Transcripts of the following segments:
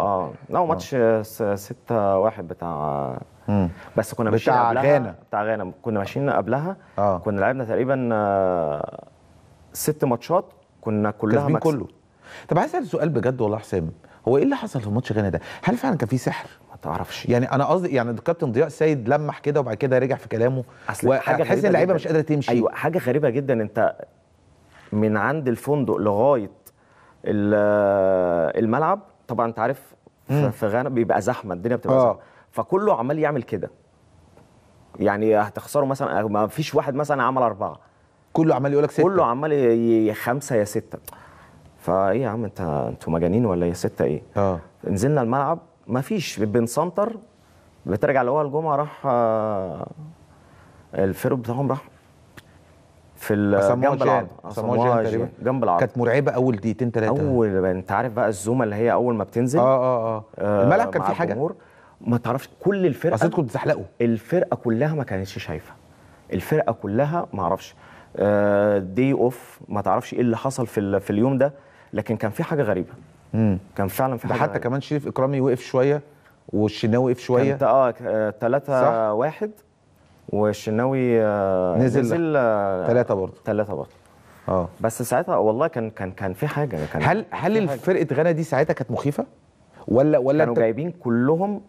اه لا آه. ماتش 6 1 بتاع مم. بس كنا ماشيين بتاع قبلها غانا بتاع غانا كنا ماشيين قبلها آه. كنا لعبنا تقريبا آه، ست ماتشات كنا كلها مكسب كله طب عايز اسال سؤال بجد والله حسام هو ايه اللي حصل في ماتش غانا ده؟ هل فعلا كان في سحر؟ ما تعرفش يعني انا قصدي يعني الكابتن ضياء سيد لمح كده وبعد كده رجع في كلامه اصل حاجه تحس ان اللعيبه مش قادره تمشي ايوه حاجه غريبه جدا انت من عند الفندق لغايه آه، الملعب طبعا انت عارف في غانا بيبقى زحمه الدنيا بتبقى آه. زحمه فكله عمال يعمل كده يعني هتخسره مثلا ما فيش واحد مثلا عمل اربعه كله عمال يقول لك سته كله عمال يا خمسه يا سته فايه يا عم انت انتوا مجانين ولا يا سته ايه؟ اه نزلنا الملعب ما فيش بنسنتر بترجع اللي هو الجمعه راح آه، الفيرو بتاعهم راح في جنب العرض اسموها تقريبا جنب العرض كانت مرعبه اول دقيقتين ثلاثه اول انت عارف بقى الزومه اللي هي اول ما بتنزل اه اه اه, آه، الملعب كان فيه حاجه ما تعرفش كل الفرقه اصل كنت الفرقه كلها ما كانتش شايفه الفرقه كلها ما اعرفش آه دي اوف ما تعرفش ايه اللي حصل في في اليوم ده لكن كان في حاجه غريبه مم. كان فعلا في حاجه حتى غريبة. كمان شريف اكرامي وقف شويه والشناوي وقف شويه اه 3 آه، واحد والشناوي آه، نزل نزل ثلاثه آه، برضه ثلاثه برضه اه بس ساعتها آه، والله كان كان كان في حاجه كان هل هل فرقه غانا دي ساعتها كانت مخيفه ولا ولا كانوا جايبين كلهم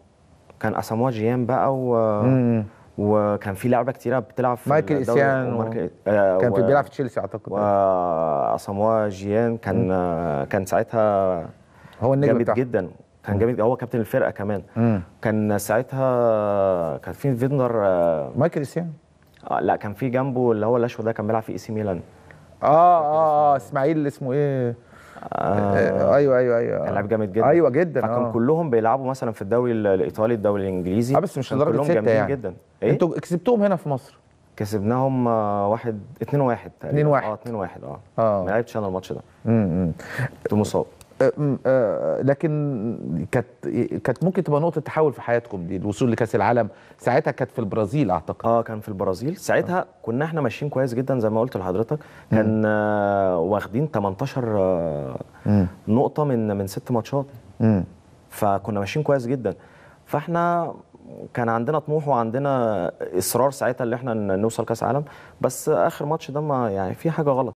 كان اساموا جيان بقى و وكان في لعبه كتيره بتلعب في مايكل اسيان و... كان في بيلعب في تشيلسي اعتقد واساموا جيان كان مم. كان ساعتها هو النجم جامد جدا كان جامد هو كابتن الفرقه كمان مم. كان ساعتها كان في فيندر آه، مايكل كريستيانو آه لا كان في جنبه اللي هو الاشوه ده كان بيلعب في اي سي ميلان اه اه اسماعيل اسمه ايه آه،, آه،, آه ايوه ايوه ايوه كان لعب جامد جدا ايوه جدا فكان آه. كلهم بيلعبوا مثلا في الدوري الايطالي الدوري الانجليزي اه بس مش لدرجه سته يعني جدا إيه؟ انتوا كسبتهم هنا في مصر كسبناهم واحد 2 1 تقريبا 2 1 اه 2 1 اه ما لعبتش انا الماتش ده امم كنت مصاب أه، أه، لكن كانت كانت ممكن تبقى نقطه تحول في حياتكم دي الوصول لكاس العالم ساعتها كانت في البرازيل اعتقد اه كان في البرازيل ساعتها آه. كنا احنا ماشيين كويس جدا زي ما قلت لحضرتك كان واخدين 18 نقطه من من ست ماتشات فكنا ماشيين كويس جدا فاحنا كان عندنا طموح وعندنا اصرار ساعتها اللي احنا نوصل كاس عالم بس اخر ماتش ده ما يعني في حاجه غلط